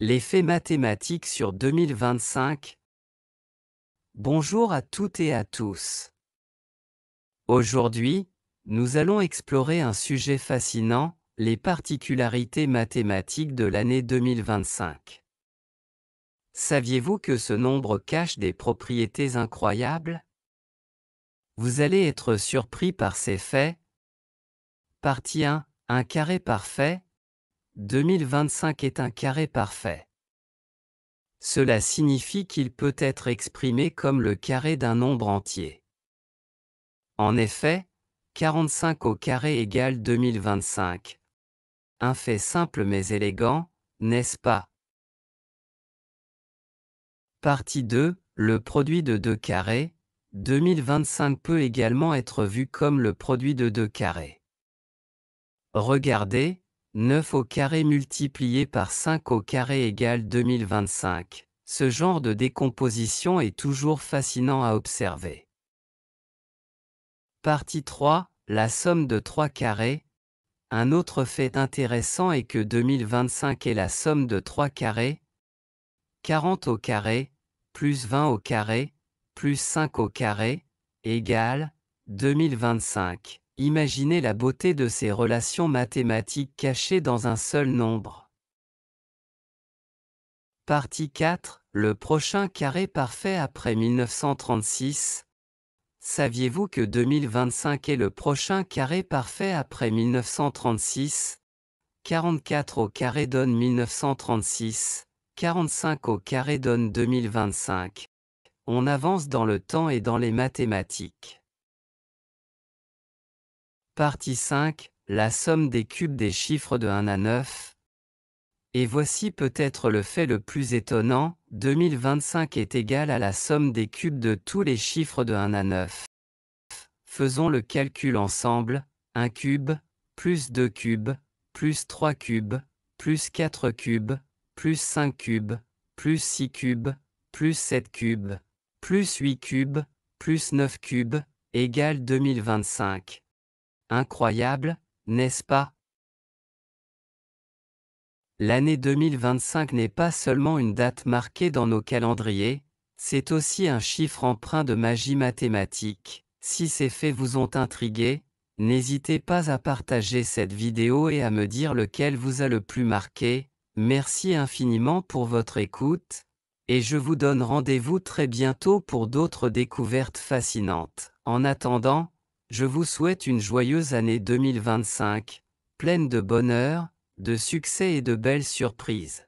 L'effet mathématiques sur 2025 Bonjour à toutes et à tous. Aujourd'hui, nous allons explorer un sujet fascinant, les particularités mathématiques de l'année 2025. Saviez-vous que ce nombre cache des propriétés incroyables Vous allez être surpris par ces faits. Partie 1. Un carré parfait, 2025 est un carré parfait. Cela signifie qu'il peut être exprimé comme le carré d'un nombre entier. En effet, 45 au carré égale 2025. Un fait simple mais élégant, n'est-ce pas Partie 2. Le produit de deux carrés, 2025 peut également être vu comme le produit de deux carrés. Regardez, 9 au carré multiplié par 5 au carré égale 2025. Ce genre de décomposition est toujours fascinant à observer. Partie 3, la somme de 3 carrés. Un autre fait intéressant est que 2025 est la somme de 3 carrés. 40 au carré, plus 20 au carré, plus 5 au carré, égale 2025. Imaginez la beauté de ces relations mathématiques cachées dans un seul nombre. Partie 4. Le prochain carré parfait après 1936. Saviez-vous que 2025 est le prochain carré parfait après 1936 44 au carré donne 1936, 45 au carré donne 2025. On avance dans le temps et dans les mathématiques. Partie 5, la somme des cubes des chiffres de 1 à 9. Et voici peut-être le fait le plus étonnant, 2025 est égal à la somme des cubes de tous les chiffres de 1 à 9. Faisons le calcul ensemble, 1 cube, plus 2 cubes, plus 3 cubes, plus 4 cubes, plus 5 cubes, plus 6 cubes, plus 7 cubes, plus 8 cubes, plus 9 cubes, égale 2025. Incroyable, n'est-ce pas L'année 2025 n'est pas seulement une date marquée dans nos calendriers, c'est aussi un chiffre empreint de magie mathématique. Si ces faits vous ont intrigué, n'hésitez pas à partager cette vidéo et à me dire lequel vous a le plus marqué. Merci infiniment pour votre écoute, et je vous donne rendez-vous très bientôt pour d'autres découvertes fascinantes. En attendant, je vous souhaite une joyeuse année 2025, pleine de bonheur, de succès et de belles surprises.